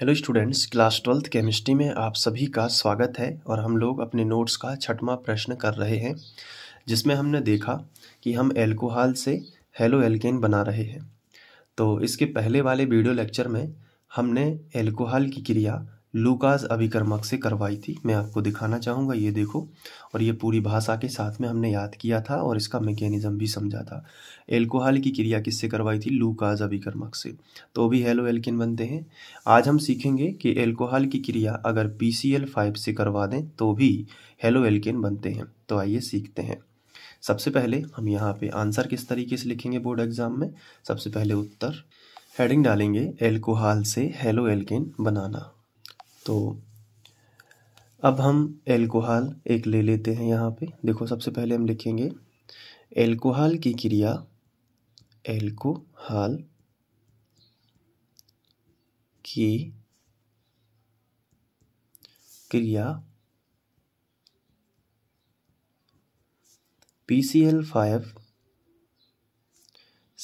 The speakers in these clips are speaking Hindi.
hello students class twelfth chemistry में आप सभी का स्वागत है और हम लोग अपने नोट्स का छठवां प्रश्न कर रहे हैं जिसमें हमने देखा कि हम एल्कोहल से हेलो एल्केन बना रहे हैं तो इसके पहले वाले वीडियो लेक्चर में हमने एल्कोहल की क्रिया लूकास अभिक्रमक से करवाई थी मैं आपको दिखाना चाहूँगा ये देखो और ये पूरी भाषा के साथ में हमने याद किया था और इसका मैकेनिज्म भी समझा था एल्कोहल की क्रिया किससे करवाई थी लूकास अभिक्रमक से तो भी हेलो एल्किन बनते हैं आज हम सीखेंगे कि एल्कोहल की क्रिया अगर पी सी एल फाइव से करवा दें तो भी हेलो एल्किन बनते हैं तो आइए सीखते हैं सबसे पहले हम यहाँ पे आंसर किस तरीके से लिखेंगे बोर्ड एग्जाम में सबसे पहले उत्तर हेडिंग डालेंगे एल्कोहल से हेलो एल्किन बनाना तो अब हम एल्कोहल एक ले लेते हैं यहाँ पे देखो सबसे पहले हम लिखेंगे एल्कोहल की क्रिया एल्कोहल की क्रिया पी सी एल फाइव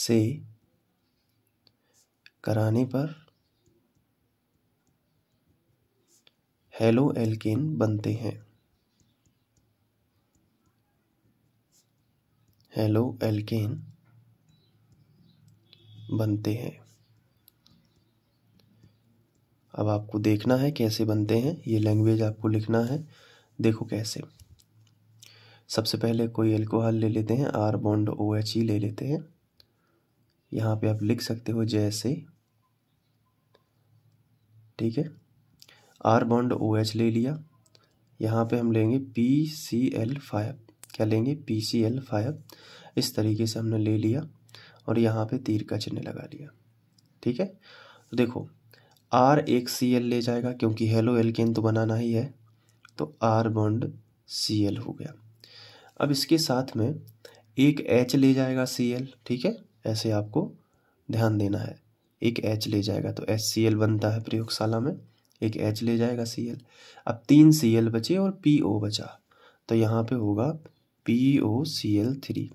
से कराने पर हेलो एल्केन बनते हैं हेलो एल्केन बनते हैं अब आपको देखना है कैसे बनते हैं ये लैंग्वेज आपको लिखना है देखो कैसे सबसे पहले कोई एल्कोहल ले लेते हैं आर बॉन्ड ओ एच ई ले लेते हैं यहाँ पे आप लिख सकते हो जैसे ठीक है आर बॉन्ड ओ एच ले लिया यहाँ पे हम लेंगे पी सी एल फाइव क्या लेंगे पी सी एल फाइव इस तरीके से हमने ले लिया और यहाँ पे तीर का चिन्ह लगा लिया ठीक है तो देखो आर एक सी एल ले जाएगा क्योंकि हेलो एल एल्केन तो बनाना ही है तो आर बॉन्ड सी एल हो गया अब इसके साथ में एक एच ले जाएगा सी एल ठीक है ऐसे आपको ध्यान देना है एक एच ले जाएगा तो एच सी एल बनता है प्रयोगशाला में एक एच ले जाएगा सी एल अब तीन सी एल बचे और पी ओ बचा तो यहाँ पे होगा P O C L three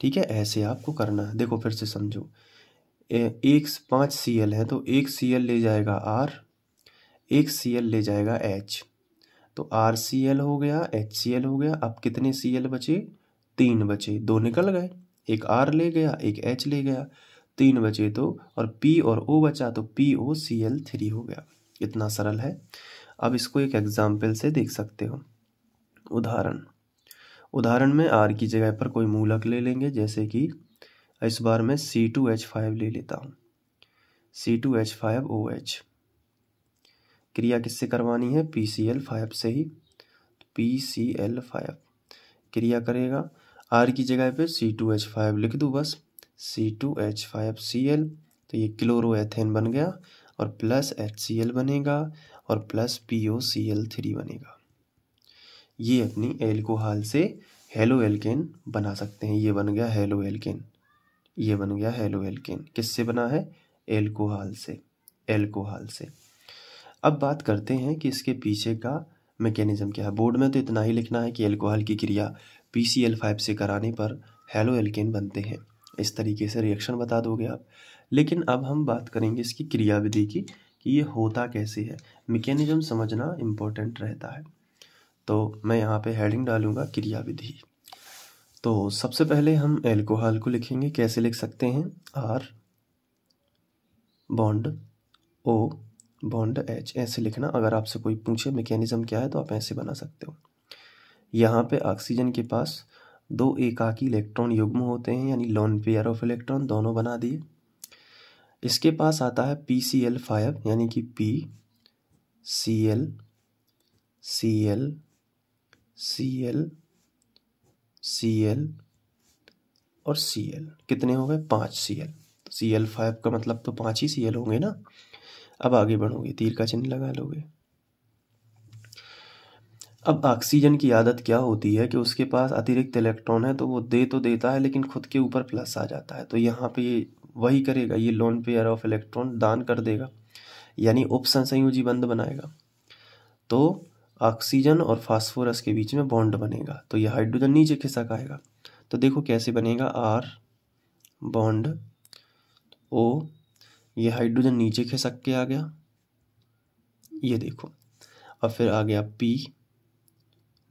ठीक है ऐसे आपको करना है देखो फिर से समझो ए, एक पाँच सी एल है तो एक सी एल ले जाएगा आर एक सी एल ले जाएगा एच तो आर सी एल हो गया एच सी एल हो गया अब कितने सी एल बचे तीन बचे दो निकल गए एक आर ले गया एक एच ले गया तीन बचे तो और पी और ओ बचा तो P O C L three हो गया इतना सरल है अब इसको एक एग्जाम्पल से देख सकते हो उदाहरण उदाहरण में आर की जगह पर कोई मूलक ले लेंगे जैसे कि इस बार मैं सी टू एच फाइव ले लेता हूँ C two H five O H क्रिया किससे करवानी है पी सी एल फाइव से ही पी सी एल फाइव क्रिया करेगा आर की जगह पे सी टू एच फाइव लिख दूँ बस C two H five C L तो ये क्लोरोएथेन बन गया और प्लस एच सी एल बनेगा और plus P O C L three बनेगा ये अपनी एल्कोहल से हेलो एल्केन बना सकते हैं ये बन गया हेलो एल्केन ये बन गया हेलो एल्केन किससे बना है एल्कोहल से एल्कोहल से अब बात करते हैं कि इसके पीछे का मैकेनिज्म क्या है बोर्ड में तो इतना ही लिखना है कि एल्कोहल की क्रिया पी सी एल फाइव से कराने पर हेलो एल्केन बनते हैं इस तरीके से रिएक्शन बता दोगे आप लेकिन अब हम बात करेंगे इसकी क्रियाविधि की कि ये होता कैसे है मैकेनिज्म समझना इम्पोर्टेंट रहता है तो मैं यहाँ पे हेडिंग डालूंगा क्रियाविधि तो सबसे पहले हम एल्कोहल को लिखेंगे कैसे लिख सकते हैं R bond O bond H ऐसे लिखना अगर आपसे कोई पूछे मैकेनिज़्म क्या है तो आप ऐसे बना सकते हो यहाँ पे ऑक्सीजन के पास दो एकाकी इलेक्ट्रॉन युग्म होते हैं यानी लॉन पेयर ऑफ इलेक्ट्रॉन दोनों बना दिए इसके पास आता है पी सी एल फाइव यानी कि P C L C L C L C L और सी एल कितने हो गए पाँच C L C L five का मतलब तो पाँच ही सी एल होंगे ना अब आगे बढ़ोगे तीर का चिन्ह लगा लोगे अब ऑक्सीजन की आदत क्या होती है कि उसके पास अतिरिक्त इलेक्ट्रॉन है तो वो दे तो देता है लेकिन खुद के ऊपर प्लस आ जाता है तो यहाँ पे ये वही करेगा ये लोन पेयर ऑफ इलेक्ट्रॉन दान कर देगा यानी उप बंद बनाएगा तो ऑक्सीजन और फास्फोरस के बीच में बॉन्ड बनेगा तो ये हाइड्रोजन नीचे खिसक आएगा तो देखो कैसे बनेगा आर बॉन्ड ओ ये हाइड्रोजन नीचे खिसक के आ गया ये देखो और फिर आ गया पी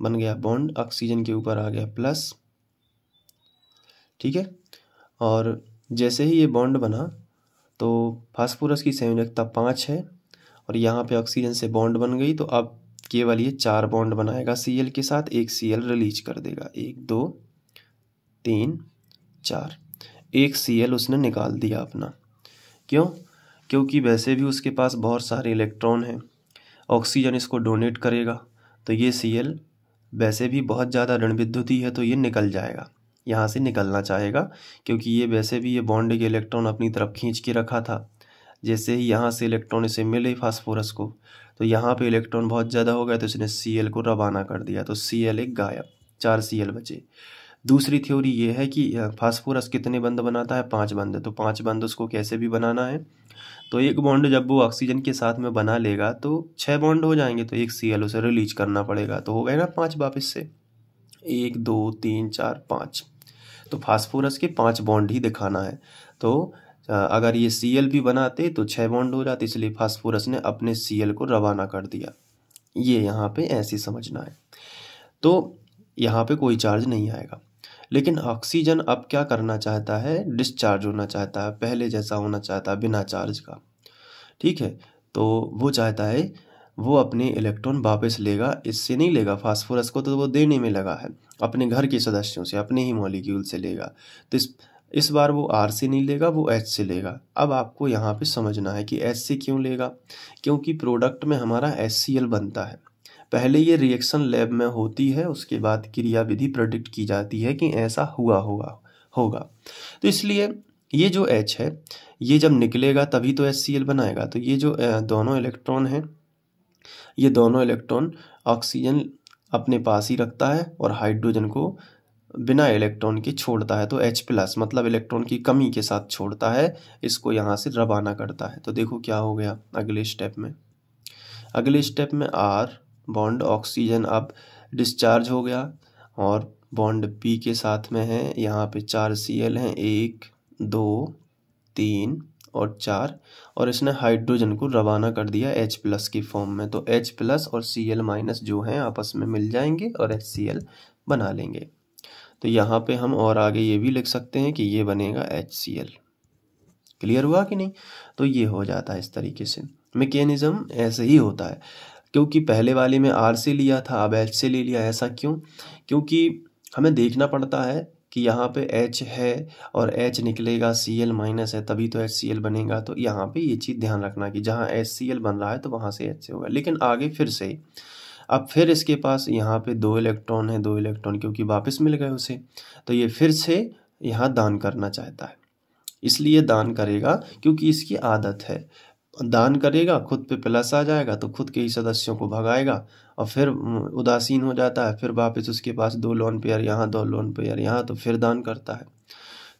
बन गया बॉन्ड ऑक्सीजन के ऊपर आ गया प्लस ठीक है और जैसे ही ये बॉन्ड बना तो फास्फोरस की संयोजकता पाँच है और यहाँ पे ऑक्सीजन से बॉन्ड बन गई तो अब केवल ये चार बॉन्ड बनाएगा सी के साथ एक सी रिलीज कर देगा एक दो तीन चार एक सी उसने निकाल दिया अपना क्यों क्योंकि वैसे भी उसके पास बहुत सारे इलेक्ट्रॉन हैं ऑक्सीजन इसको डोनेट करेगा तो ये सी वैसे भी बहुत ज़्यादा ऋण विद्युत ही है तो ये निकल जाएगा यहाँ से निकलना चाहेगा क्योंकि ये वैसे भी ये बॉन्ड के इलेक्ट्रॉन अपनी तरफ खींच के रखा था जैसे ही यहाँ से इलेक्ट्रॉन इसे मिले फास्फोरस को तो यहाँ पे इलेक्ट्रॉन बहुत ज़्यादा हो गया तो इसने सी को रवाना कर दिया तो सी एक गायब चार सी बचे दूसरी थ्योरी ये है कि फास्फोरस कितने बंद बनाता है पांच बंद तो पांच बंद उसको कैसे भी बनाना है तो एक बॉन्ड जब वो ऑक्सीजन के साथ में बना लेगा तो छः बॉन्ड हो जाएंगे तो एक सी एल उसे रिलीज करना पड़ेगा तो हो गए ना पाँच वापस से एक दो तीन चार पाँच तो फास्फोरस के पाँच बॉन्ड ही दिखाना है तो अगर ये सी एल भी बनाते तो छः बॉन्ड हो जाते इसलिए फास्फोरस ने अपने सी एल को रवाना कर दिया ये यहाँ पे ऐसे समझना है तो यहाँ पे कोई चार्ज नहीं आएगा लेकिन ऑक्सीजन अब क्या करना चाहता है डिस्चार्ज होना चाहता है पहले जैसा होना चाहता है बिना चार्ज का ठीक है तो वो चाहता है वो अपने इलेक्ट्रॉन वापस लेगा इससे नहीं लेगा फास्फोरस को तो वो देने में लगा है अपने घर के सदस्यों से अपने ही मॉलिक्यूल से लेगा तो इस इस बार वो आर से नहीं लेगा वो एच से लेगा अब आपको यहाँ पे समझना है कि एच से क्यों लेगा क्योंकि प्रोडक्ट में हमारा एल बनता है पहले ये रिएक्शन लैब में होती है उसके बाद क्रियाविधि प्रोडिक्ट की जाती है कि ऐसा हुआ होगा होगा तो इसलिए ये जो एच है ये जब निकलेगा तभी तो एस बनाएगा तो ये जो दोनों इलेक्ट्रॉन हैं ये दोनों इलेक्ट्रॉन ऑक्सीजन अपने पास ही रखता है और हाइड्रोजन को बिना इलेक्ट्रॉन के छोड़ता है तो H प्लस मतलब इलेक्ट्रॉन की कमी के साथ छोड़ता है इसको यहाँ से रवाना करता है तो देखो क्या हो गया अगले स्टेप में अगले स्टेप में R बॉन्ड ऑक्सीजन अब डिस्चार्ज हो गया और बॉन्ड पी के साथ में है यहाँ पे चार सी एल हैं एक दो तीन और चार और इसने हाइड्रोजन को रवाना कर दिया एच प्लस की फॉर्म में तो एच प्लस और सी एल माइनस जो हैं आपस में मिल जाएंगे और एच सी एल बना लेंगे तो यहाँ पे हम और आगे ये भी लिख सकते हैं कि ये बनेगा एच सी एल क्लियर हुआ कि नहीं तो ये हो जाता है इस तरीके से मैकेनिज़्म ऐसे ही होता है क्योंकि पहले वाले में आर से लिया था अब एच से ले लिया ऐसा क्यों क्योंकि हमें देखना पड़ता है कि यहाँ पे एच है और एच निकलेगा सी एल माइनस है तभी तो एच सी एल बनेगा तो यहाँ पे ये चीज़ ध्यान रखना कि जहाँ एच सी एल बन रहा है तो वहाँ से एच से होगा लेकिन आगे फिर से अब फिर इसके पास यहाँ पे दो इलेक्ट्रॉन है दो इलेक्ट्रॉन क्योंकि वापस मिल गए उसे तो ये फिर से यहाँ दान करना चाहता है इसलिए दान करेगा क्योंकि इसकी आदत है दान करेगा खुद पे प्लस आ जाएगा तो खुद के ही सदस्यों को भगाएगा और फिर उदासीन हो जाता है फिर वापस उसके पास दो लोन पेयर यहाँ दो लोन पेयर यहाँ तो फिर दान करता है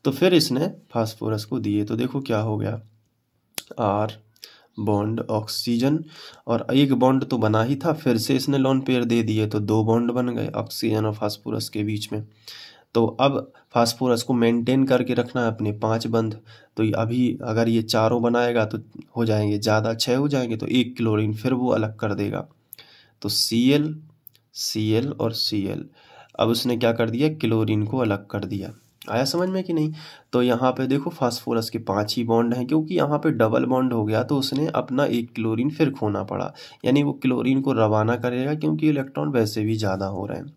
तो फिर इसने फास्फोरस को दिए तो देखो क्या हो गया आर बॉन्ड ऑक्सीजन और एक बॉन्ड तो बना ही था फिर से इसने लोन पेयर दे दिए तो दो बॉन्ड बन गए ऑक्सीजन और फास्फोरस के बीच में तो अब फास्फोरस को मेंटेन करके रखना है अपने पाँच बंद तो अभी अगर ये चारों बनाएगा तो हो जाएंगे ज़्यादा छः हो जाएंगे तो एक क्लोरीन फिर वो अलग कर देगा तो सी एल सी एल और सी एल अब उसने क्या कर दिया क्लोरीन को अलग कर दिया आया समझ में कि नहीं तो यहाँ पे देखो फास्फोरस के पांच ही बॉन्ड हैं क्योंकि यहाँ पे डबल बॉन्ड हो गया तो उसने अपना एक क्लोरीन फिर खोना पड़ा यानी वो क्लोरीन को रवाना करेगा क्योंकि इलेक्ट्रॉन वैसे भी ज़्यादा हो रहे हैं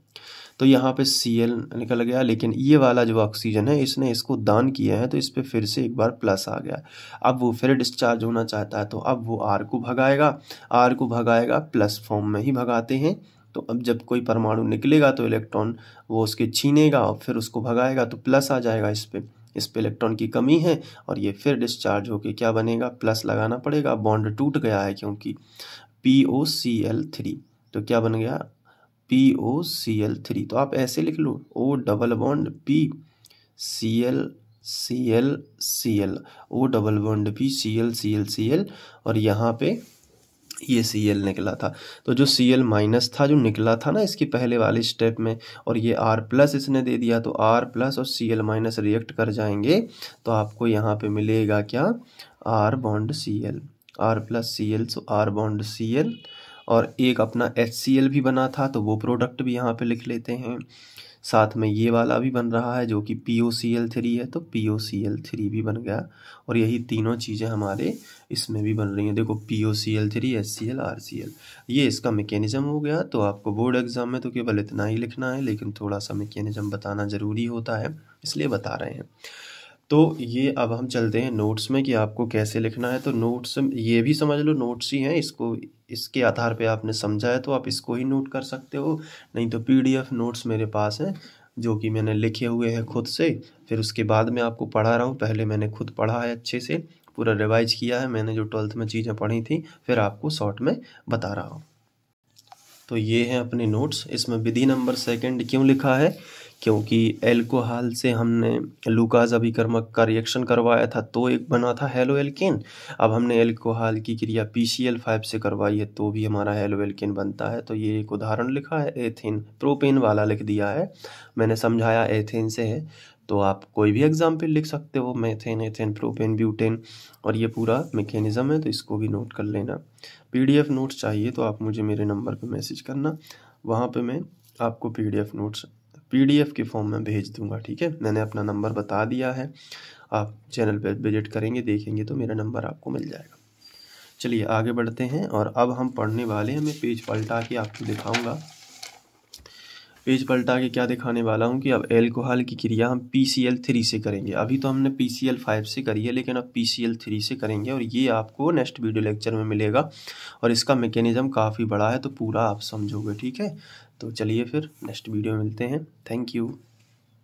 तो यहाँ पे सी एल निकल गया लेकिन ये वाला जो ऑक्सीजन है इसने इसको दान किया है तो इस पर फिर से एक बार प्लस आ गया अब वो फिर डिस्चार्ज होना चाहता है तो अब वो आर को भगाएगा आर को भगाएगा प्लस फॉर्म में ही भगाते हैं तो अब जब कोई परमाणु निकलेगा तो इलेक्ट्रॉन वो उसके छीनेगा और फिर उसको भगाएगा तो प्लस आ जाएगा इस पर इस पर इलेक्ट्रॉन की कमी है और ये फिर डिस्चार्ज होके क्या बनेगा प्लस लगाना पड़ेगा बॉन्ड टूट गया है क्योंकि P O C L three तो क्या बन गया P O C L three तो आप ऐसे लिख लो O double bond P C L C L C L O double bond P C L C L C L और यहाँ पे ये सी एल निकला था तो जो सी एल माइनस था जो निकला था ना इसके पहले वाले स्टेप में और ये आर प्लस इसने दे दिया तो आर प्लस और सी एल माइनस रिएक्ट कर जाएंगे तो आपको यहाँ पे मिलेगा क्या R bond C L R plus C L so R bond C L और एक अपना एच भी बना था तो वो प्रोडक्ट भी यहाँ पे लिख लेते हैं साथ में ये वाला भी बन रहा है जो कि P O C L three है तो P O C L three भी बन गया और यही तीनों चीज़ें हमारे इसमें भी बन रही हैं देखो P O C L three S C L R C L ये इसका मेकेनिज़म हो गया तो आपको बोर्ड एग्ज़ाम में तो केवल इतना ही लिखना है लेकिन थोड़ा सा मेकेनिज़म बताना ज़रूरी होता है इसलिए बता रहे हैं तो ये अब हम चलते हैं नोट्स में कि आपको कैसे लिखना है तो नोट्स ये भी समझ लो नोट्स ही हैं इसको इसके आधार पे आपने समझा है तो आप इसको ही नोट कर सकते हो नहीं तो पीडीएफ नोट्स मेरे पास हैं जो कि मैंने लिखे हुए हैं खुद से फिर उसके बाद मैं आपको पढ़ा रहा हूँ पहले मैंने खुद पढ़ा है अच्छे से पूरा रिवाइज किया है मैंने जो ट्वेल्थ में चीज़ें पढ़ी थी फिर आपको शॉर्ट में बता रहा हूँ तो ये हैं अपने नोट्स इसमें विधि नंबर सेकेंड क्यों लिखा है क्योंकि एल्कोहल से हमने लुकाज अभिकर्मक का रिएक्शन करवाया था तो एक बना था हेलो एल्केन अब हमने एल्कोहल की क्रिया पी सी एल फाइव से करवाई है तो भी हमारा हेलो एल्केन बनता है तो ये एक उदाहरण लिखा है एथेन प्रोपेन वाला लिख दिया है मैंने समझाया एथेन से है तो आप कोई भी एग्जाम्पल लिख सकते हो मैथेन एथेन प्रोपेन ब्यूटेन और ये पूरा मेकेनिज़म है तो इसको भी नोट कर लेना पीडीएफ नोट्स चाहिए तो आप मुझे मेरे नंबर पे मैसेज करना वहाँ पे मैं आपको पीडीएफ नोट्स पीडीएफ के फॉर्म में भेज दूंगा ठीक है मैंने अपना नंबर बता दिया है आप चैनल पर विजिट करेंगे देखेंगे तो मेरा नंबर आपको मिल जाएगा चलिए आगे बढ़ते हैं और अब हम पढ़ने वाले हैं मैं पेज पलटा के आपको दिखाऊंगा पेज पलटा के क्या दिखाने वाला हूँ कि अब एल्कोहल की क्रिया हम पी सी एल थ्री से करेंगे अभी तो हमने पी सी एल फाइव से करी है लेकिन अब पी सी एल थ्री से करेंगे और ये आपको नेक्स्ट वीडियो लेक्चर में मिलेगा और इसका मैकेनिज़्म काफ़ी बड़ा है तो पूरा आप समझोगे ठीक है तो चलिए फिर नेक्स्ट वीडियो में मिलते हैं थैंक यू